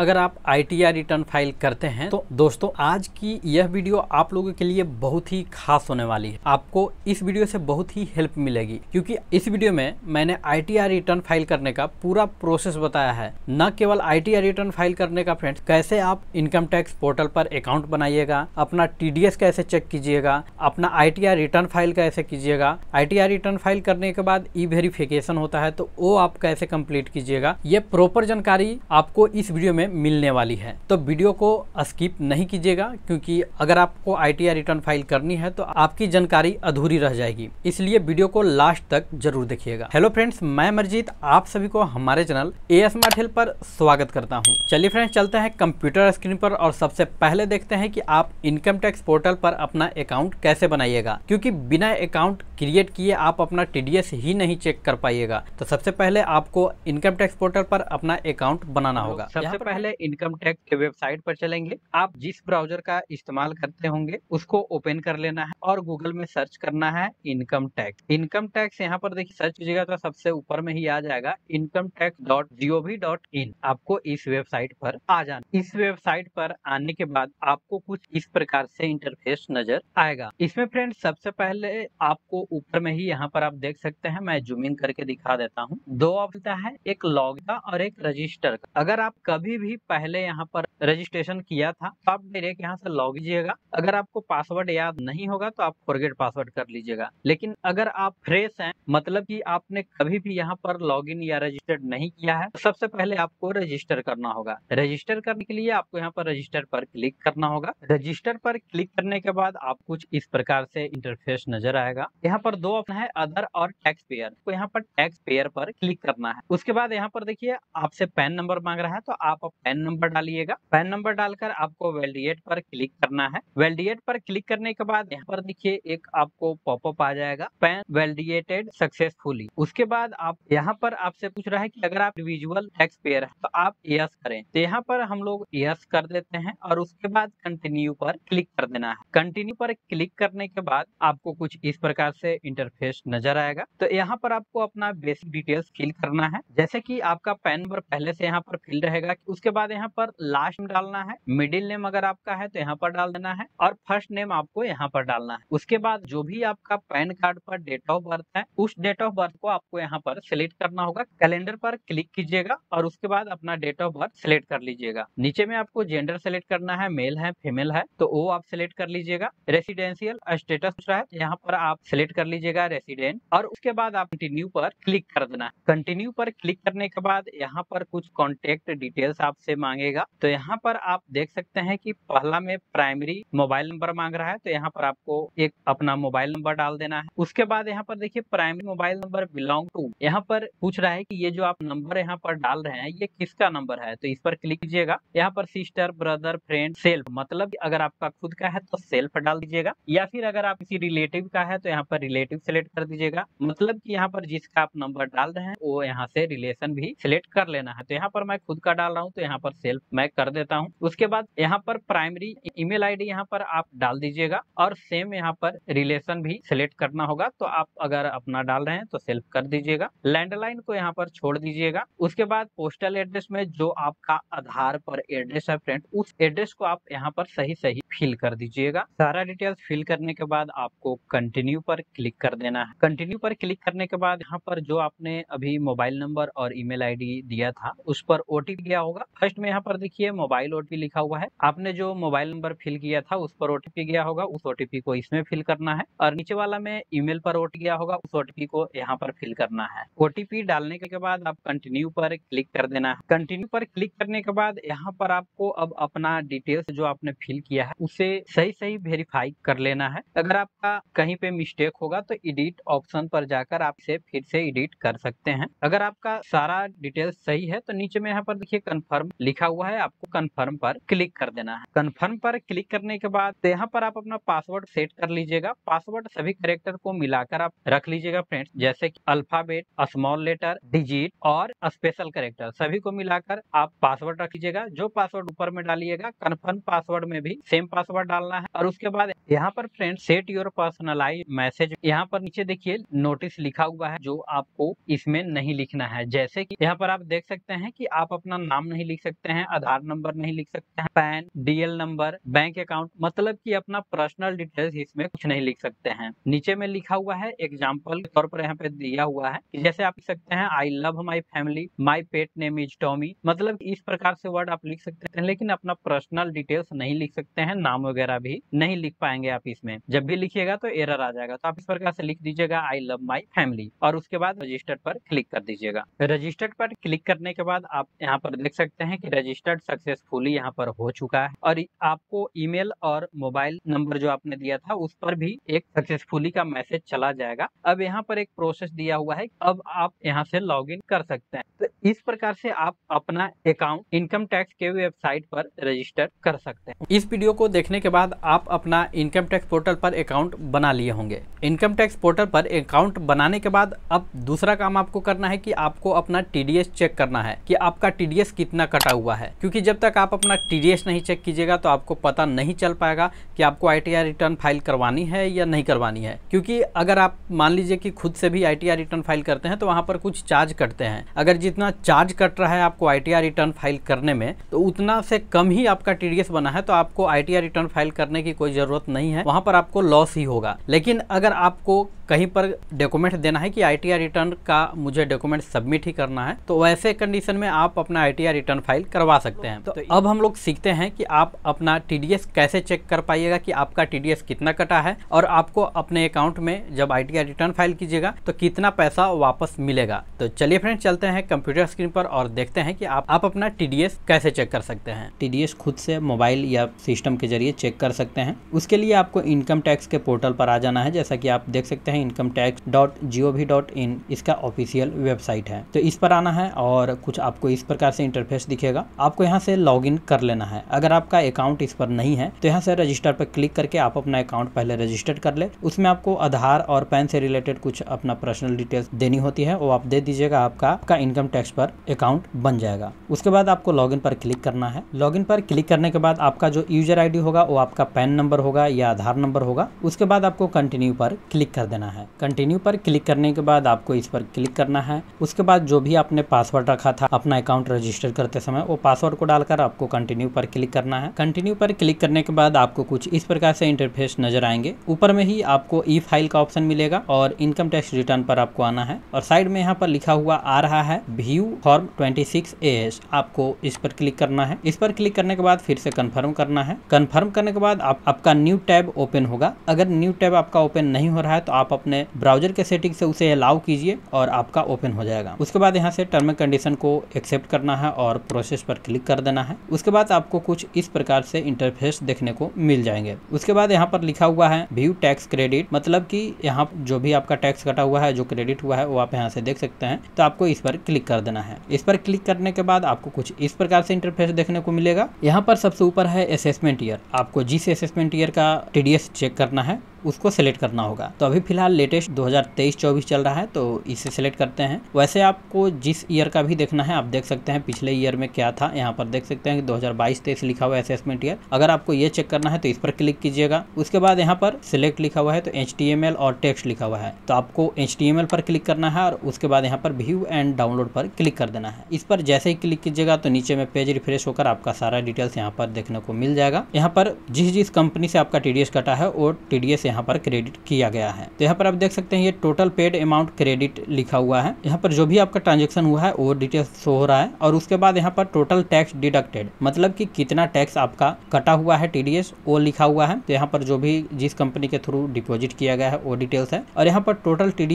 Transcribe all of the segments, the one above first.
अगर आप I T return file करते हैं तो दोस्तों आज की यह वीडियो आप लोगों के लिए बहुत ही खास होने वाली है आपको इस वीडियो से बहुत ही हेल्प मिलेगी क्योंकि इस वीडियो में मैंने आई रिटर्न फाइल करने का पूरा प्रोसेस बताया है न केवल आई रिटर्न फाइल करने का फ्रेंड्स कैसे आप इनकम टैक्स पोर्टल पर अकाउंट बनाइएगा अपना टी डी एस कैसे चेक कीजिएगा अपना आई टी रिटर्न फाइल कैसे कीजिएगा आई रिटर्न फाइल करने के बाद ई वेरिफिकेशन होता है तो वो आप कैसे कम्प्लीट कीजिएगा ये प्रॉपर जानकारी आपको इस वीडियो में में मिलने वाली है तो वीडियो को स्किप नहीं कीजिएगा क्योंकि अगर आपको आई रिटर्न फाइल करनी है तो आपकी जानकारी अधूरी रह जाएगी इसलिए वीडियो को लास्ट तक जरूर देखिएगा हेलो फ्रेंड्स मैं मरजीत आप सभी को हमारे चैनल ए स्मार्ट हेल्प पर स्वागत करता हूँ चलिए फ्रेंड्स चलते हैं कंप्यूटर स्क्रीन पर और सबसे पहले देखते हैं कि आप इनकम टैक्स पोर्टल पर अपना अकाउंट कैसे बनाइएगा क्योंकि बिना अकाउंट क्रिएट किए आप अपना टीडीएस ही नहीं चेक कर पाइएगा तो सबसे पहले आपको इनकम टैक्स पोर्टल पर अपना अकाउंट बनाना होगा सबसे पहले इनकम टैक्स के वेबसाइट पर चलेंगे आप जिस ब्राउजर का इस्तेमाल करते होंगे उसको ओपन कर लेना है और गूगल में सर्च करना है इनकम टैक्स इनकम टैक्स यहाँ पर देखिए सर्च कीजिएगा तो सबसे ऊपर में ही आ जाएगा income tax dot G O V dot in आपको इस वेबसाइट पर आ जाना इस वेबसाइट पर आने के बाद आपको कुछ इस प्रकार से इंटरफेस नजर आएगा इसमें फ्रेंड सबसे पहले आपको ऊपर में ही यहाँ पर आप देख सकते हैं मैं इन करके दिखा देता हूँ दो ऑप्शन है एक लॉग का और एक रजिस्टर का अगर आप कभी भी पहले यहाँ पर रजिस्ट्रेशन किया था तो आप डायरेक्ट यहाँ से लॉग कीजिएगा अगर आपको पासवर्ड याद नहीं होगा तो आप फॉरगेट पासवर्ड कर लीजिएगा लेकिन अगर आप फ्रेश हैं मतलब कि आपने कभी भी यहाँ पर लॉग या रजिस्टर्ड नहीं किया है तो सबसे पहले आपको रजिस्टर करना होगा रजिस्टर करने के लिए आपको यहाँ पर रजिस्टर पर क्लिक करना होगा रजिस्टर पर क्लिक करने के बाद आप कुछ इस प्रकार से इंटरफेस नजर आएगा यहाँ पर दो ऑप्शन है अदर और टैक्स पेयर यहाँ पर टैक्स पेयर पर क्लिक करना है उसके बाद यहाँ पर देखिए आपसे पैन नंबर मांग रहा है तो आप पैन नंबर डालिएगा पैन नंबर डालकर आपको वेल्डिएट पर क्लिक करना है वेल्डिएट पर क्लिक करने के बाद यहाँ पर देखिए एक आपको पॉपअप आ जाएगा पैन वेल्डिएटेड सक्सेसफुली उसके बाद आप यहाँ पर आपसे पूछ रहा है कि अगर आप विजुअल टैक्स पेयर है तो आप यस करें तो यहाँ पर हम लोग यस कर देते हैं और उसके बाद कंटिन्यू पर क्लिक कर देना है कंटिन्यू पर क्लिक करने के बाद आपको कुछ इस प्रकार से इंटरफेस नजर आएगा तो यहाँ पर आपको अपना बेसिक डिटेल्स फिल करना है जैसे कि आपका पैन नंबर पहले से यहाँ पर फिल रहेगा उस उसके बाद यहाँ पर लास्ट नेम डालना है मिडिल नेम अगर आपका है तो यहाँ पर डाल देना है और फर्स्ट नेम आपको यहाँ पर डालना है उसके बाद जो भी आपका पैन कार्ड पर डेट ऑफ बर्थ है उस डेट ऑफ बर्थ को आपको यहाँ पर सिलेक्ट करना होगा कैलेंडर पर क्लिक कीजिएगा और उसके बाद अपना डेट ऑफ बर्थ सिलेक्ट कर लीजिएगा नीचे में आपको जेंडर सेलेक्ट करना है मेल है फीमेल है तो वो आप सिलेक्ट कर लीजिएगा रेसिडेंशियल स्टेटस है यहाँ पर आप सिलेक्ट कर लीजिएगा रेसिडेंट और उसके बाद आप कंटिन्यू पर क्लिक कर देना है कंटिन्यू पर क्लिक करने के बाद यहाँ पर कुछ कॉन्टेक्ट डिटेल्स आप आपसे मांगेगा तो यहाँ पर आप देख सकते हैं कि पहला में प्राइमरी मोबाइल नंबर मांग रहा है तो यहाँ पर आपको एक अपना मोबाइल नंबर डाल देना है उसके बाद यहाँ पर देखिए primary mobile number belong to यहाँ पर पूछ रहा है कि ये जो आप नंबर यहाँ पर डाल रहे हैं ये किसका नंबर है तो इस पर क्लिक कीजिएगा यहाँ पर सिस्टर ब्रदर फ्रेंड सेल्फ मतलब अगर आपका खुद का है तो सेल्फ डाल दीजिएगा या फिर अगर आप किसी रिलेटिव का है तो यहाँ पर रिलेटिव सेलेक्ट कर दीजिएगा मतलब की यहाँ पर जिसका आप नंबर डाल रहे हैं वो यहाँ से रिलेशन भी सिलेक्ट कर लेना है तो यहाँ पर मैं खुद का डाल रहा हूँ तो यहाँ पर सेल्फ मैं कर देता हूँ उसके बाद यहाँ पर प्राइमरी ईमेल आईडी यहाँ पर आप डाल दीजिएगा और सेम यहाँ पर रिलेशन भी सिलेक्ट करना होगा तो आप अगर अपना डाल रहे हैं तो सेल्फ कर दीजिएगा लैंडलाइन को यहाँ पर छोड़ दीजिएगा उसके बाद पोस्टल एड्रेस में जो आपका आधार पर एड्रेस है फ्रेंड उस एड्रेस को आप यहाँ पर सही सही फिल कर दीजिएगा सारा डिटेल्स फिल करने के बाद आपको कंटिन्यू पर क्लिक कर देना है कंटिन्यू पर क्लिक करने के बाद यहाँ पर जो आपने अभी मोबाइल नंबर और ईमेल आईडी दिया था उस पर ओटीपी गया होगा फर्स्ट में यहाँ पर देखिए मोबाइल ओटीपी लिखा हुआ है आपने जो मोबाइल नंबर फिल किया था उस पर ओटीपी गया होगा उस ओटीपी को इसमें फिल करना है और नीचे वाला में ईमेल पर ओट गया होगा उस ओटीपी को यहाँ पर फिल करना है ओटीपी डालने के बाद आप कंटिन्यू पर क्लिक कर देना है कंटिन्यू पर क्लिक करने के बाद यहाँ पर आपको अब अपना डिटेल्स जो आपने फिल किया है उसे सही सही वेरीफाई कर लेना है अगर आपका कहीं पे मिस्टेक होगा तो एडिट ऑप्शन पर जाकर आप इसे फिर से एडिट कर सकते हैं अगर आपका सारा डिटेल्स सही है तो नीचे में यहाँ पर देखिए कन्फर्म कन्फर्म लिखा हुआ है आपको कन्फर्म पर क्लिक कर देना है कन्फर्म पर क्लिक करने के बाद तो यहाँ पर आप अपना पासवर्ड सेट कर लीजिएगा पासवर्ड सभी कैरेक्टर को मिलाकर आप रख लीजिएगा फ्रेंड्स जैसे कि अल्फाबेट स्मॉल लेटर डिजिट और स्पेशल कैरेक्टर सभी को मिलाकर आप पासवर्ड लीजिएगा जो पासवर्ड ऊपर में डालिएगा कन्फर्म पासवर्ड में भी सेम पासवर्ड डालना है और उसके बाद यहाँ पर friend set your personalise message यहाँ पर नीचे देखिए नोटिस लिखा हुआ है जो आपको इसमें नहीं लिखना है जैसे कि यहाँ पर आप देख सकते हैं कि आप अपना नाम नहीं नहीं लिख सकते हैं आधार नंबर नहीं लिख सकते हैं PAN DL number bank account मतलब कि अपना पर्सनल डिटेल्स इसमें कुछ नहीं लिख सकते हैं नीचे में लिखा हुआ है एग्जाम्पल के तौर पर यहाँ पे दिया हुआ है जैसे आप लिख सकते हैं I love my family my pet name is Tommy मतलब इस प्रकार से वर्ड आप लिख सकते हैं लेकिन अपना पर्सनल डिटेल्स नहीं लिख सकते हैं नाम वगैरह भी नहीं लिख पाएंगे आप इसमें जब भी लिखिएगा तो एरर आ जाएगा तो आप इस प्रकार से लिख दीजिएगा आई लव माई फैमिली और उसके बाद रजिस्टर पर क्लिक कर दीजिएगा रजिस्टर पर क्लिक करने के बाद आप यहाँ पर देख सकते सकते हैं कि रजिस्टर्ड सक्सेसफुली यहाँ पर हो चुका है और आपको ईमेल और मोबाइल नंबर जो आपने दिया था उस पर भी एक सक्सेसफुली का मैसेज चला जाएगा अब यहाँ पर एक प्रोसेस दिया हुआ है अब आप यहाँ से लॉग कर सकते हैं तो इस प्रकार से आप अपना अकाउंट इनकम टैक्स के वेबसाइट पर रजिस्टर कर सकते हैं इस वीडियो को देखने के बाद आप अपना इनकम टैक्स पोर्टल पर अकाउंट बना लिए होंगे इनकम टैक्स पोर्टल पर अकाउंट बनाने के बाद अब दूसरा काम आपको करना है कि आपको अपना टीडीएस चेक करना है कि आपका टीडीएस कितना कितना कटा हुआ है क्योंकि जब तक आप अपना टी नहीं चेक कीजिएगा तो आपको पता नहीं चल पाएगा कि आपको आई रिटर्न फाइल करवानी है या नहीं करवानी है क्योंकि अगर आप मान लीजिए कि खुद से भी आई रिटर्न फाइल करते हैं तो वहाँ पर कुछ चार्ज कटते हैं अगर जितना चार्ज कट रहा है आपको आई रिटर्न फाइल करने में तो उतना से कम ही आपका टी बना है तो आपको आई रिटर्न फाइल करने की कोई जरूरत नहीं है वहाँ पर आपको लॉस ही होगा लेकिन अगर आपको कहीं पर डॉक्यूमेंट देना है कि आईटीआर रिटर्न का मुझे डॉक्यूमेंट सबमिट ही करना है तो वैसे कंडीशन में आप अपना आईटीआर रिटर्न फाइल करवा सकते हैं तो, तो अब हम लोग सीखते हैं कि आप अपना टीडीएस कैसे चेक कर पाइएगा कि आपका टीडीएस कितना कटा है और आपको अपने अकाउंट में जब आई रिटर्न फाइल कीजिएगा तो कितना पैसा वापस मिलेगा तो चलिए फ्रेंड चलते हैं कंप्यूटर स्क्रीन पर और देखते हैं कि आप, आप अपना टीडीएस कैसे चेक कर सकते हैं टीडीएस खुद से मोबाइल या सिस्टम के जरिए चेक कर सकते हैं उसके लिए आपको इनकम टैक्स के पोर्टल पर आ जाना है जैसा कि आप देख सकते हैं हैं income tax dot G O V dot in इसका ऑफिशियल वेबसाइट है तो इस पर आना है और कुछ आपको इस प्रकार से इंटरफेस दिखेगा आपको यहाँ से लॉग इन कर लेना है अगर आपका अकाउंट इस पर नहीं है तो यहाँ से रजिस्टर पर क्लिक करके आप अपना अकाउंट पहले रजिस्टर कर ले उसमें आपको आधार और पैन से रिलेटेड कुछ अपना पर्सनल डिटेल्स देनी होती है वो आप दे दीजिएगा आपका आपका इनकम टैक्स पर अकाउंट बन जाएगा उसके बाद आपको लॉगिन पर क्लिक करना है लॉगिन पर क्लिक करने के बाद आपका जो यूजर आईडी होगा वो आपका पैन नंबर होगा या आधार नंबर होगा उसके बाद आपको कंटिन्यू पर क्लिक कर देना देना है कंटिन्यू पर क्लिक करने के बाद आपको इस पर क्लिक करना है उसके बाद जो भी आपने पासवर्ड रखा था अपना अकाउंट रजिस्टर करते समय वो पासवर्ड को डालकर आपको कंटिन्यू पर क्लिक करना है कंटिन्यू पर क्लिक करने के बाद आपको कुछ इस प्रकार से इंटरफेस नजर आएंगे ऊपर में ही आपको ई फाइल का ऑप्शन मिलेगा और इनकम टैक्स रिटर्न पर आपको आना है और साइड में यहाँ पर लिखा हुआ आ रहा है व्यू फॉर्म ट्वेंटी सिक्स आपको इस पर क्लिक करना है इस पर क्लिक करने के बाद फिर से कन्फर्म करना है कन्फर्म करने के बाद आपका न्यू टैब ओपन होगा अगर न्यू टैब आपका ओपन नहीं हो रहा है तो आप अपने ब्राउजर के सेटिंग से उसे अलाउ कीजिए और आपका ओपन हो जाएगा उसके बाद यहाँ से टर्म एंड कंडीशन को एक्सेप्ट करना है और प्रोसेस पर क्लिक कर देना है उसके बाद आपको कुछ इस प्रकार से इंटरफेस देखने को मिल जाएंगे उसके बाद यहाँ पर लिखा हुआ है व्यू टैक्स क्रेडिट मतलब की यहाँ जो भी आपका टैक्स कटा हुआ है जो क्रेडिट हुआ है वो आप यहाँ से देख सकते हैं तो आपको इस पर क्लिक कर देना है इस पर क्लिक करने के बाद आपको कुछ इस प्रकार से इंटरफेस देखने को मिलेगा यहाँ पर सबसे ऊपर है असेसमेंट ईयर आपको जिस असेसमेंट ईयर का टीडीएस चेक करना है उसको सेलेक्ट करना होगा तो अभी फिलहाल लेटेस्ट 2023-24 चल रहा है तो इसे सेलेक्ट करते हैं वैसे आपको जिस ईयर का भी देखना है आप देख सकते हैं पिछले ईयर में क्या था यहाँ पर देख सकते हैं कि 2022-23 लिखा हुआ है असेसमेंट ईयर अगर आपको ये चेक करना है तो इस पर क्लिक कीजिएगा उसके बाद यहाँ पर सिलेक्ट लिखा हुआ है तो एच और टेक्स्ट लिखा हुआ है तो आपको एच पर क्लिक करना है और उसके बाद यहाँ पर व्यू एंड डाउनलोड पर क्लिक कर देना है इस पर जैसे ही क्लिक कीजिएगा तो नीचे में पेज रिफ्रेश होकर आपका सारा डिटेल्स यहाँ पर देखने को मिल जाएगा यहाँ पर जिस जिस कंपनी से आपका टी कटा है वो टी यहाँ पर क्रेडिट किया गया है तो यहाँ पर आप देख सकते हैं ये टोटल पेड अमाउंट क्रेडिट लिखा हुआ है यहाँ पर जो भी आपका ट्रांजेक्शन हुआ है वो डिटेल शो हो रहा है और उसके बाद यहाँ पर टोटल टैक्स डिडक्टेड मतलब कि कितना टैक्स आपका कटा हुआ है टी वो लिखा हुआ है तो यहाँ पर जो भी जिस कंपनी के थ्रू डिपोजिट किया गया है वो डिटेल्स है और यहाँ पर टोटल टी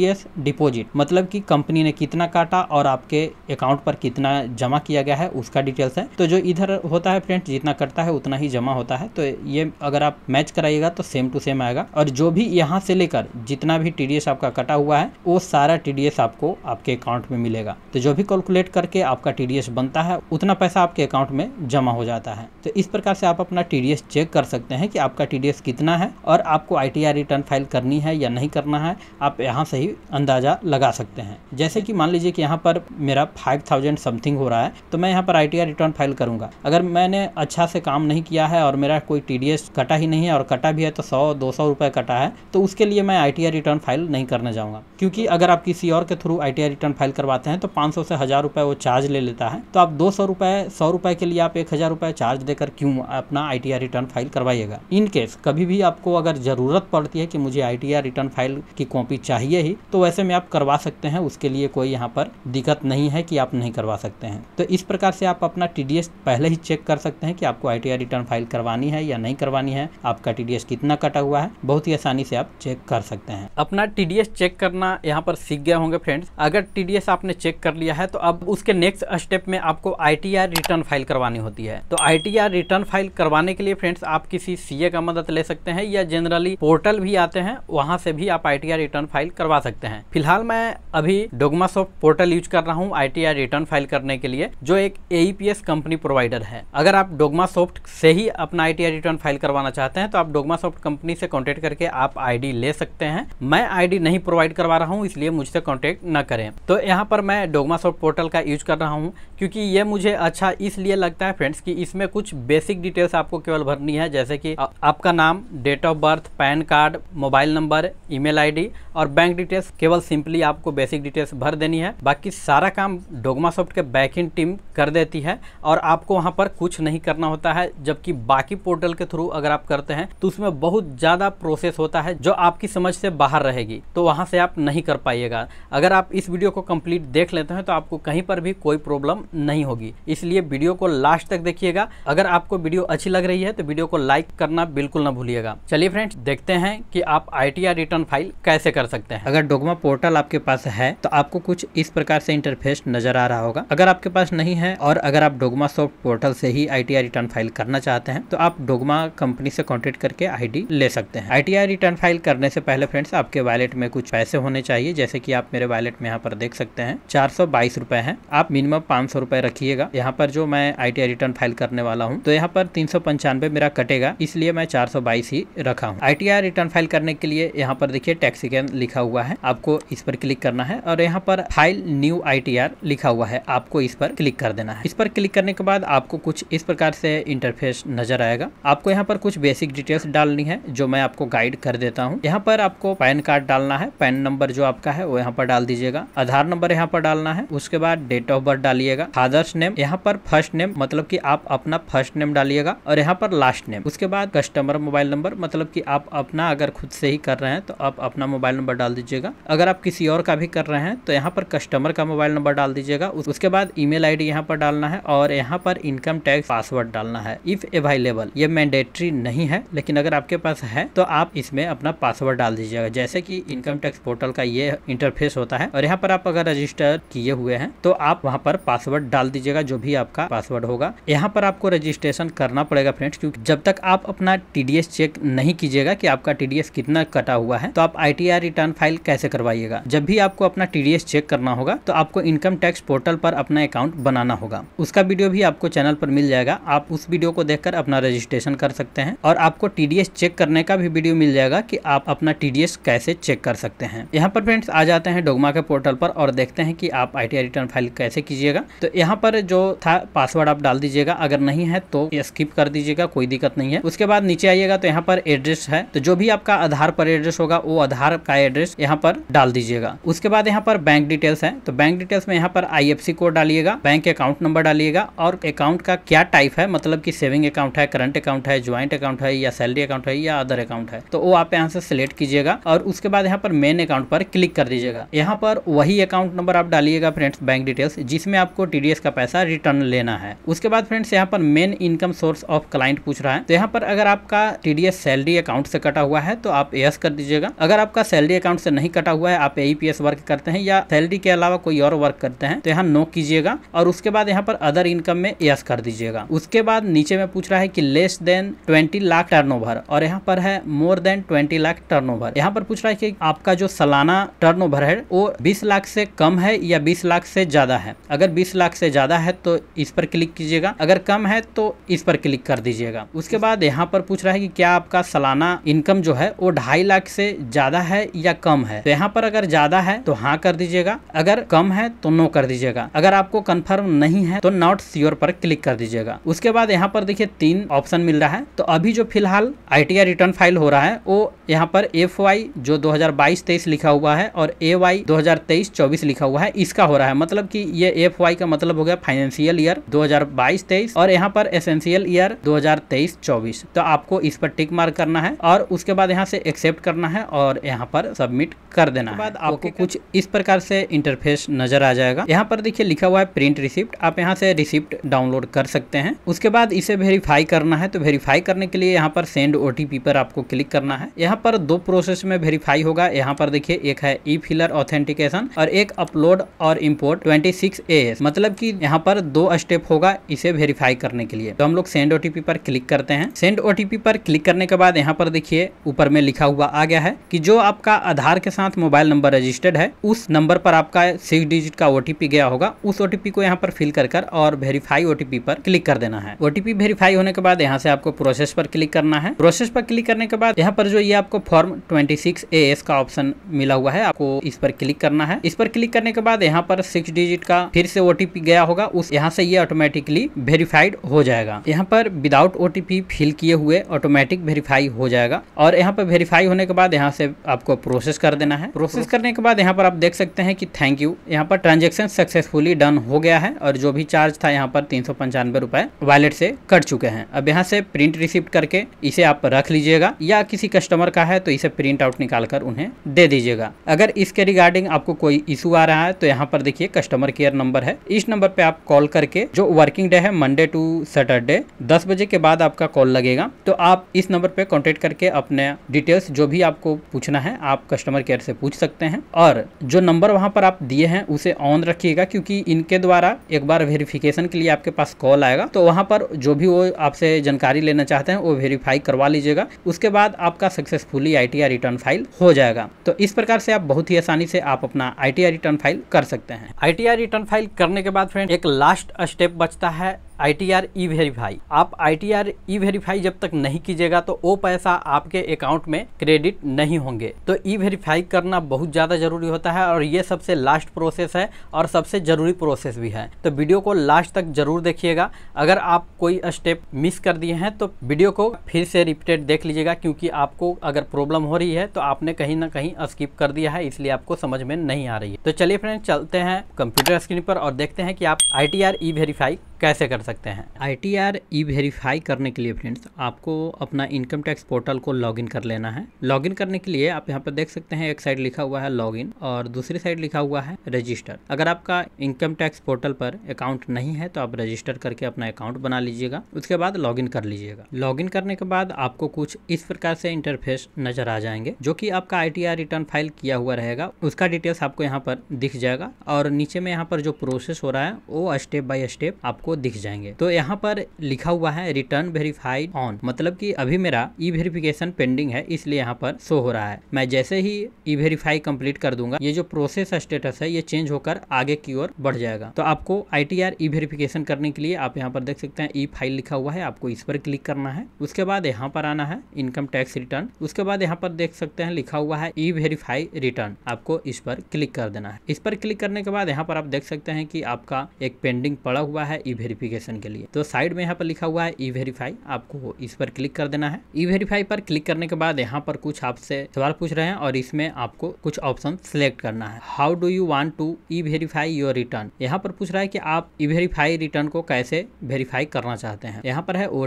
डिपोजिट मतलब की कंपनी ने कितना काटा और आपके अकाउंट पर कितना जमा किया गया है उसका डिटेल्स है तो जो इधर होता है फ्रेंड जितना कटता है उतना ही जमा होता है तो ये अगर आप मैच कराइएगा तो सेम टू सेम आएगा और और जो भी यहाँ से लेकर जितना भी टी आपका कटा हुआ है वो सारा टी आपको आपके अकाउंट में मिलेगा तो जो भी कैलकुलेट करके आपका टी बनता है उतना पैसा आपके अकाउंट में जमा हो जाता है तो इस प्रकार से आप अपना टी चेक कर सकते हैं कि आपका टी कितना है और आपको आई रिटर्न फाइल करनी है या नहीं करना है आप यहाँ से ही अंदाजा लगा सकते हैं जैसे कि मान लीजिए कि यहाँ पर मेरा फाइव थाउजेंड समथिंग हो रहा है तो मैं यहाँ पर आई रिटर्न फाइल करूंगा अगर मैंने अच्छा से काम नहीं किया है और मेरा कोई टी कटा ही नहीं है और कटा भी है तो सौ दो सौ रुपये कटा है तो उसके लिए मैं आई रिटर्न फाइल नहीं करने जाऊँगा क्योंकि अगर आप किसी और के थ्रू आई रिटर्न फाइल करवाते हैं तो पाँच से हज़ार वो चार्ज ले लेता है तो आप दो सौ रुपये सौ रुपये के लिए आप एक हज़ार रुपये चार्ज देकर क्यों अपना आई रिटर्न फाइल करवाइएगा इन केस कभी भी आपको अगर ज़रूरत पड़ती है कि मुझे आई रिटर्न फाइल की कॉपी चाहिए ही तो वैसे में आप करवा सकते हैं उसके लिए कोई यहाँ पर दिक्कत नहीं है कि आप नहीं करवा सकते हैं तो इस प्रकार से आप अपना टी पहले ही चेक कर सकते हैं कि आपको आई रिटर्न फाइल करवानी है या नहीं करवानी है आपका टी कितना कटा हुआ है बहुत ही आसानी से आप चेक कर सकते हैं अपना टी चेक करना यहाँ पर सीख गए होंगे फ्रेंड्स अगर टी आपने चेक कर लिया है तो अब उसके नेक्स्ट स्टेप में आपको आई रिटर्न फाइल करवानी होती है तो आई रिटर्न फाइल करवाने के लिए फ्रेंड्स आप किसी सी का मदद ले सकते हैं या जनरली पोर्टल भी आते हैं वहाँ से भी आप आई रिटर्न फाइल करवा सकते हैं फिलहाल मैं अभी डोगमा सॉफ्ट पोर्टल यूज कर रहा हूँ आई रिटर्न फाइल करने के लिए जो एक ए कंपनी प्रोवाइडर है अगर आप डोगमा सॉफ्ट से ही अपना आई रिटर्न फाइल करवाना चाहते हैं तो आप डोगमा सॉफ्ट कंपनी से कॉन्टेक्ट करके करके आप आईडी ले सकते हैं मैं आईडी नहीं प्रोवाइड करवा रहा हूं इसलिए मुझसे कांटेक्ट न करें तो यहां पर मैं डोगमा सॉफ्ट पोर्टल का यूज कर रहा हूं क्योंकि ये मुझे अच्छा इसलिए लगता है फ्रेंड्स कि इसमें कुछ बेसिक डिटेल्स आपको केवल भरनी है जैसे कि आपका नाम date of birth PAN card mobile number email और बैंक डिटेल्स केवल सिंपली आपको बेसिक डिटेल्स भर देनी है बाकी सारा काम डोगमा सॉफ्ट के बैक इन टीम कर देती है और आपको वहाँ पर कुछ नहीं करना होता है जबकि बाकी पोर्टल के थ्रू अगर आप करते हैं तो उसमें बहुत ज़्यादा प्रोसेस प्रोसेस होता है जो आपकी समझ से बाहर रहेगी तो वहाँ से आप नहीं कर पाइएगा अगर आप इस वीडियो को कंप्लीट देख लेते हैं तो आपको कहीं पर भी कोई प्रॉब्लम नहीं होगी इसलिए वीडियो को लास्ट तक देखिएगा अगर आपको वीडियो अच्छी लग रही है तो वीडियो को लाइक करना बिल्कुल ना भूलिएगा चलिए फ्रेंड्स देखते हैं कि आप आई रिटर्न फाइल कैसे कर सकते हैं अगर डोगमा पोर्टल आपके पास है तो आपको कुछ इस प्रकार से इंटरफेस नजर आ रहा होगा अगर आपके पास नहीं है और अगर आप डोगमा सॉफ्ट पोर्टल से ही आई रिटर्न फाइल करना चाहते हैं तो आप डोगमा कंपनी से कॉन्टेक्ट करके आई ले सकते हैं आई घटिया रिटर्न फाइल करने से पहले फ्रेंड्स आपके वैलेट में कुछ पैसे होने चाहिए जैसे कि आप मेरे वैलेट में यहाँ पर देख सकते हैं चार सौ बाईस रुपए है आप मिनिमम पांच सौ रुपए रखिएगा यहाँ पर जो मैं आई रिटर्न फाइल करने वाला हूँ तो यहाँ पर तीन सौ पंचानवे मेरा कटेगा इसलिए मैं चार सौ बाईस ही रखा हूँ आई रिटर्न फाइल करने के लिए यहाँ पर देखिए टैक्सी कैन लिखा हुआ है आपको इस पर क्लिक करना है और यहाँ पर फाइल न्यू आई लिखा हुआ है आपको इस पर क्लिक कर देना है इस पर क्लिक करने के बाद आपको कुछ इस प्रकार से इंटरफेस नजर आएगा आपको यहाँ पर कुछ बेसिक डिटेल्स डालनी है जो मैं आपको गाइड कर देता हूँ यहाँ पर आपको पैन कार्ड डालना है पैन नंबर जो आपका है वो यहाँ पर डाल दीजिएगा आधार नंबर यहाँ पर डालना है उसके बाद डेट ऑफ बर्थ डालिएगा फादर्स नेम यहाँ पर फर्स्ट नेम मतलब की आप अपना फर्स्ट नेम डालिएगा और यहाँ पर लास्ट नेम उसके बाद कस्टमर मोबाइल नंबर मतलब की आप अपना अगर खुद से ही कर रहे हैं तो आप अपना मोबाइल नंबर डाल दीजिएगा अगर आप किसी और का भी कर रहे हैं तो यहाँ पर कस्टमर का मोबाइल नंबर डाल दीजिएगा उसके बाद ईमेल आईडी यहाँ पर डालना है और यहाँ पर इनकम टैक्स पासवर्ड डालना है इफ अवेलेबल ये मैंडेटरी नहीं है लेकिन अगर आपके पास है तो आप आप इसमें अपना पासवर्ड डाल दीजिएगा जैसे कि इनकम टैक्स पोर्टल का ये इंटरफेस होता है और यहाँ पर आप अगर रजिस्टर किए हुए हैं तो आप वहाँ पर पासवर्ड डाल दीजिएगा जो भी आपका पासवर्ड होगा यहाँ पर आपको रजिस्ट्रेशन करना पड़ेगा फ्रेंड्स क्योंकि जब तक आप अपना टी चेक नहीं कीजिएगा कि आपका टीडीएस कितना कटा हुआ है तो आप आई रिटर्न फाइल कैसे करवाइएगा जब भी आपको अपना टीडीएस चेक करना होगा तो आपको इनकम टैक्स पोर्टल पर अपना अकाउंट बनाना होगा उसका वीडियो भी आपको चैनल पर मिल जाएगा आप उस वीडियो को देखकर अपना रजिस्ट्रेशन कर सकते हैं और आपको टीडीएस चेक करने का भी वीडियो मिल जाएगा कि आप अपना टी कैसे चेक कर सकते हैं यहाँ पर फ्रेंड्स आ जाते हैं डोगमा के पोर्टल पर और देखते हैं कि आप आई रिटर्न फाइल कैसे कीजिएगा तो यहाँ पर जो था पासवर्ड आप डाल दीजिएगा अगर नहीं है तो स्किप कर दीजिएगा कोई दिक्कत नहीं है उसके बाद नीचे आइएगा तो यहाँ पर एड्रेस है तो जो भी आपका आधार पर एड्रेस होगा वो आधार का एड्रेस यहाँ पर डाल दीजिएगा उसके बाद यहाँ पर बैंक डिटेल्स है तो बैंक डिटेल्स में यहाँ पर आई कोड डालिएगा बैंक अकाउंट नंबर डालिएगा और अकाउंट का क्या टाइप है मतलब की सेविंग अकाउंट है करंट अकाउंट है ज्वाइंट अकाउंट है या सैलरी अकाउंट है या अदर अकाउंट है तो वो आप यहाँ से सिलेक्ट कीजिएगा और उसके बाद यहाँ पर मेन अकाउंट पर क्लिक कर दीजिएगा यहाँ पर वही अकाउंट नंबर आप डालिएगा फ्रेंड्स बैंक डिटेल्स जिसमें आपको टी का पैसा रिटर्न लेना है उसके बाद फ्रेंड्स यहाँ पर main income source of client पूछ रहा है तो यहाँ पर अगर आपका टीडीएस सैलरी अकाउंट से कटा हुआ है तो आप यस कर दीजिएगा अगर आपका सैलरी अकाउंट से नहीं कटा हुआ है आप एपीएस वर्क e करते हैं या सैलरी के अलावा कोई और वर्क करते हैं तो यहाँ नो कीजिएगा और उसके बाद यहाँ पर अदर इनकम में यस कर दीजिएगा उसके बाद नीचे में पूछ रहा है कि less than twenty lakh turnover और यहाँ पर है more more than twenty lakh turnover यहाँ पर पूछ रहा है कि आपका जो सालाना टर्न ओवर है वो बीस लाख से कम है या बीस लाख से ज्यादा है अगर बीस लाख से ज्यादा है तो इस पर क्लिक कीजिएगा अगर कम है तो इस पर क्लिक कर दीजिएगा उसके बाद यहाँ पर पूछ रहा है कि क्या आपका सालाना इनकम जो है वो ढाई लाख से ज्यादा है या कम है तो यहाँ पर अगर ज्यादा है तो हाँ कर दीजिएगा अगर कम है तो नो कर दीजिएगा अगर आपको कंफर्म नहीं है तो नॉट श्योर पर क्लिक कर दीजिएगा उसके बाद यहाँ पर देखिए तीन ऑप्शन मिल रहा है तो अभी जो फिलहाल आई रिटर्न फाइल हो रहा है है वो यहाँ पर एफ वाई जो 2022-23 लिखा हुआ है और ए वाई दो 24 लिखा हुआ है इसका हो रहा है मतलब कि ये एफ वाई का मतलब हो गया फाइनेंशियल ईयर 2022-23 और यहाँ पर एसेंशियल ईयर 2023-24 तो आपको इस पर टिक मार्क करना है और उसके बाद यहाँ से एक्सेप्ट करना है और यहाँ पर सबमिट कर देना है बाद तो आपको कुछ इस प्रकार से इंटरफेस नजर आ जाएगा यहाँ पर देखिए लिखा हुआ है प्रिंट रिसिप्ट आप यहाँ से रिसिप्ट डाउनलोड कर सकते हैं उसके बाद इसे वेरीफाई करना है तो वेरीफाई करने के लिए यहाँ पर सेंड ओ पर आपको क्लिक क्लिक करना है यहाँ पर दो प्रोसेस में वेरीफाई होगा यहाँ पर देखिए एक है ई फिलर ऑथेंटिकेशन और एक अपलोड और इम्पोर्ट ट्वेंटी सिक्स मतलब की यहाँ पर दो स्टेप होगा इसे वेरीफाई करने के लिए तो हम लोग सेंड ओटीपी पर क्लिक करते हैं सेंड ओटीपी पर क्लिक करने के बाद यहाँ पर देखिए ऊपर में लिखा हुआ आ गया है कि जो आपका आधार के साथ मोबाइल नंबर रजिस्टर्ड है उस नंबर पर आपका सिक्स डिजिट का ओटीपी गया होगा उस ओटीपी को यहाँ पर फिल कर कर और वेरीफाई ओटीपी पर क्लिक कर देना है ओटीपी वेरीफाई होने के बाद यहाँ से आपको प्रोसेस पर क्लिक करना है प्रोसेस पर क्लिक करने के बाद यहाँ पर जो ये आपको फॉर्म 26 एस का ऑप्शन मिला हुआ है आपको इस पर क्लिक करना है इस पर क्लिक करने के बाद यहाँ पर सिक्स डिजिट का फिर से ओटीपी गया होगा उस यहाँ से ये ऑटोमेटिकली वेरीफाइड हो जाएगा यहाँ पर विदाउट ओटीपी फिल किए हुए ऑटोमेटिक वेरीफाई हो जाएगा और यहाँ पर वेरीफाई होने के बाद यहाँ से आपको प्रोसेस कर देना है प्रोसेस करने के बाद यहाँ पर आप देख सकते हैं कि थैंक यू यहाँ पर ट्रांजेक्शन सक्सेसफुली डन हो गया है और जो भी चार्ज था यहाँ पर तीन सौ पंचानवे रुपए वॉलेट से कट चुके हैं अब यहाँ से प्रिंट रिसिप्ट करके इसे आप रख लीजिएगा या किसी कस्टमर का है तो इसे प्रिंट आउट निकाल कर उन्हें दे दीजिएगा अगर इसके रिगार्डिंग आपको कोई इशू आ रहा है तो यहाँ पर देखिए कस्टमर केयर नंबर है इस नंबर पे आप कॉल करके जो वर्किंग डे है मंडे टू सैटरडे दस बजे के बाद आपका कॉल लगेगा तो आप इस नंबर पे कॉन्टेक्ट करके अपने डिटेल्स जो भी आपको पूछना है आप कस्टमर केयर से पूछ सकते हैं और जो नंबर वहाँ पर आप दिए हैं उसे ऑन रखिएगा क्योंकि इनके द्वारा एक बार वेरिफिकेशन के लिए आपके पास कॉल आएगा तो वहाँ पर जो भी वो आपसे जानकारी लेना चाहते हैं वो वेरीफाई करवा लीजिएगा उसके बाद आपका सक्सेसफुली आई रिटर्न फाइल हो जाएगा तो इस प्रकार से आप बहुत ही आसानी से आप अपना आई रिटर्न फाइल कर सकते हैं आई रिटर्न फाइल करने के बाद फ्रेंड एक लास्ट स्टेप बचता है I T R e verify आप I T R e verify जब तक नहीं कीजिएगा तो वो पैसा आपके अकाउंट में क्रेडिट नहीं होंगे तो ई वेरीफाई करना बहुत ज़्यादा जरूरी होता है और ये सबसे लास्ट प्रोसेस है और सबसे ज़रूरी प्रोसेस भी है तो वीडियो को लास्ट तक जरूर देखिएगा अगर आप कोई स्टेप मिस कर दिए हैं तो वीडियो को फिर से रिपीटेड देख लीजिएगा क्योंकि आपको अगर प्रॉब्लम हो रही है तो आपने कहीं ना कहीं स्किप कर दिया है इसलिए आपको समझ में नहीं आ रही है तो चलिए फ्रेंड चलते हैं कंप्यूटर स्क्रीन पर और देखते हैं कि आप I T R e verify कैसे कर सकते हैं I T R e verify करने के लिए फ्रेंड्स आपको अपना इनकम टैक्स पोर्टल को लॉगिन कर लेना है लॉगिन करने के लिए आप यहाँ पर देख सकते हैं एक साइड लिखा हुआ है लॉगिन और दूसरी साइड लिखा हुआ है रजिस्टर अगर आपका इनकम टैक्स पोर्टल पर अकाउंट नहीं है तो आप रजिस्टर करके अपना अकाउंट बना लीजिएगा उसके बाद इन कर लीजिएगा इन करने के बाद आपको कुछ इस प्रकार से इंटरफेस नजर आ जाएंगे जो की आपका आई रिटर्न फाइल किया हुआ रहेगा उसका डिटेल्स आपको यहाँ पर दिख जाएगा और नीचे में यहाँ पर जो प्रोसेस हो रहा है वो स्टेप बाय स्टेप आपको आपको दिख जाएंगे तो यहाँ पर लिखा हुआ है रिटर्न वेरीफाइड ऑन मतलब की अभी मेरा ई वेरिफिकेशन पेंडिंग है इसलिए यहाँ पर शो हो रहा है मैं जैसे ही ई वेरीफाई कम्प्लीट कर दूंगा ये जो प्रोसेस स्टेटस है ये चेंज होकर आगे की ओर बढ़ जाएगा तो आपको I T R e verification करने के लिए आप यहाँ पर देख सकते हैं ई e फाइल लिखा हुआ है आपको इस पर क्लिक करना है उसके बाद यहाँ पर आना है इनकम टैक्स रिटर्न उसके बाद यहाँ पर देख सकते हैं लिखा हुआ है ई वेरीफाई रिटर्न आपको इस पर क्लिक कर देना है इस पर क्लिक करने के बाद यहाँ पर आप देख सकते हैं कि आपका एक पेंडिंग पड़ा हुआ है ई वेरिफिकेशन के लिए तो साइड में यहाँ पर लिखा हुआ है ई वेरीफाई आपको इस पर क्लिक कर देना है ई वेरीफाई पर क्लिक करने के बाद यहाँ पर कुछ आपसे सवाल पूछ रहे हैं और इसमें आपको कुछ ऑप्शन सिलेक्ट करना है how do you want to e verify your return यहाँ पर पूछ रहा है कि आप ई वेरीफाई रिटर्न को कैसे वेरीफाई करना चाहते हैं यहाँ पर है ओ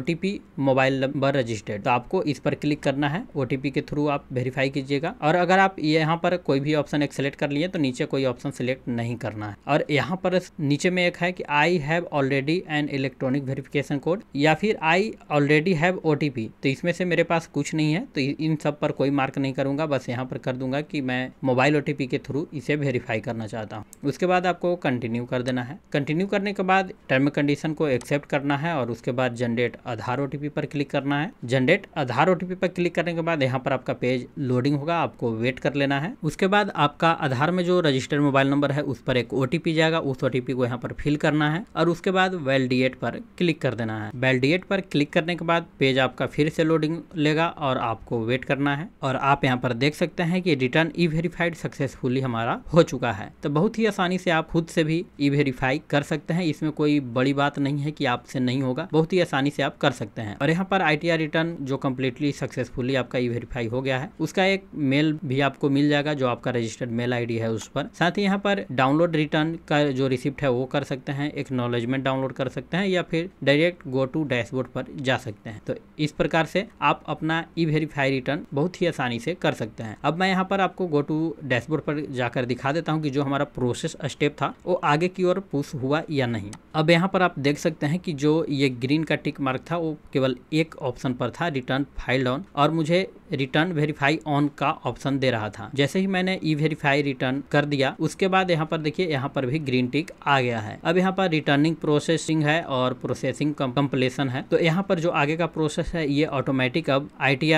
मोबाइल नंबर रजिस्टर्ड तो आपको इस पर क्लिक करना है ओ के थ्रू आप वेरीफाई कीजिएगा और अगर आप यहाँ पर कोई भी ऑप्शन एक सेलेक्ट कर लिए तो नीचे कोई ऑप्शन सिलेक्ट नहीं करना है और यहाँ पर नीचे में एक है कि I have already already an electronic verification code या फिर आई ऑलरेडी हैव ओ तो इसमें से मेरे पास कुछ नहीं है तो इन सब पर कोई मार्क नहीं करूंगा बस यहाँ पर कर दूंगा कि मैं मोबाइल ओ के थ्रू इसे वेरीफाई करना चाहता हूँ उसके बाद आपको कंटिन्यू कर देना है कंटिन्यू करने के बाद टर्म कंडीशन को एक्सेप्ट करना है और उसके बाद जनरेट आधार ओ पर क्लिक करना है जनरेट आधार ओ पर क्लिक करने के बाद यहाँ पर आपका पेज लोडिंग होगा आपको वेट कर लेना है उसके बाद आपका आधार में जो रजिस्टर्ड मोबाइल नंबर है उस पर एक ओ जाएगा उस ओ को यहाँ पर फिल करना है और उसके बाद बाद वेलडीएट पर क्लिक कर देना है वेलडीएट पर क्लिक करने के बाद पेज आपका फिर से लोडिंग लेगा और आपको वेट करना है और आप यहाँ पर देख सकते हैं कि रिटर्न ई वेरीफाइड सक्सेसफुली हमारा हो चुका है तो बहुत ही आसानी से आप खुद से भी ई वेरीफाई कर सकते हैं इसमें कोई बड़ी बात नहीं है कि आपसे नहीं होगा बहुत ही आसानी से आप कर सकते हैं और यहाँ पर आई रिटर्न जो कम्प्लीटली सक्सेसफुली आपका ई वेरीफाई हो गया है उसका एक मेल भी आपको मिल जाएगा जो आपका रजिस्टर्ड मेल आईडी है उस पर साथ ही यहाँ पर डाउनलोड रिटर्न का जो रिसिप्ट है वो कर सकते हैं एक्नोलेजमेंट डाउनलोड डाउनलोड कर सकते हैं या फिर डायरेक्ट गो टू डैशबोर्ड पर जा सकते हैं तो इस प्रकार से आप अपना ई वेरीफाई रिटर्न बहुत ही आसानी से कर सकते हैं अब मैं यहाँ पर आपको गो टू डैशबोर्ड पर जाकर दिखा देता हूँ कि जो हमारा प्रोसेस स्टेप था वो आगे की ओर पुश हुआ या नहीं अब यहाँ पर आप देख सकते हैं कि जो ये ग्रीन का टिक मार्क था वो केवल एक ऑप्शन पर था रिटर्न फाइल ऑन और मुझे रिटर्न वेरीफाई ऑन का ऑप्शन दे रहा था जैसे ही मैंने ई वेरीफाई रिटर्न कर दिया उसके बाद यहाँ पर देखिए यहाँ पर भी ग्रीन टिक आ गया है अब यहाँ पर रिटर्निंग प्रोसेस प्रोसेसिंग है और प्रोसेसिंग कंप्लेसन है तो यहाँ पर जो आगे का प्रोसेस है ये ऑटोमेटिक अब आई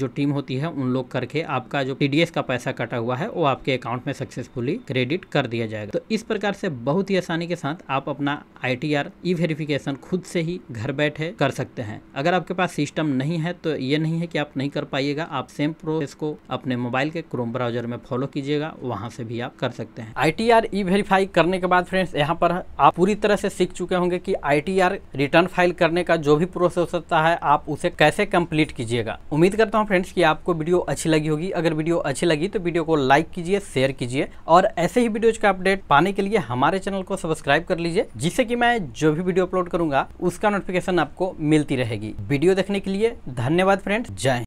जो टीम होती है उन लोग करके आपका जो टी का पैसा कटा हुआ है वो आपके अकाउंट में सक्सेसफुली क्रेडिट कर दिया जाएगा तो इस प्रकार से बहुत ही आसानी के साथ आप अपना I T R e verification खुद से ही घर बैठे कर सकते हैं अगर आपके पास सिस्टम नहीं है तो ये नहीं है कि आप नहीं कर पाइएगा आप सेम प्रोसेस को अपने मोबाइल के क्रोम ब्राउजर में फॉलो कीजिएगा वहां से भी आप कर सकते हैं I T R e verify करने के बाद फ्रेंड्स यहाँ पर आप पूरी तरह से सीख चुके होंगे कि आईटीआर रिटर्न फाइल करने का जो भी प्रोसेस होता है आप उसे कैसे कंप्लीट कीजिएगा उम्मीद करता हूँ फ्रेंड्स कि आपको वीडियो अच्छी लगी होगी अगर वीडियो अच्छी लगी तो वीडियो को लाइक कीजिए शेयर कीजिए और ऐसे ही वीडियोज का अपडेट पाने के लिए हमारे चैनल को सब्सक्राइब कर लीजिए जिससे कि मैं जो भी वीडियो अपलोड करूंगा उसका नोटिफिकेशन आपको मिलती रहेगी वीडियो देखने के लिए धन्यवाद फ्रेंड्स जय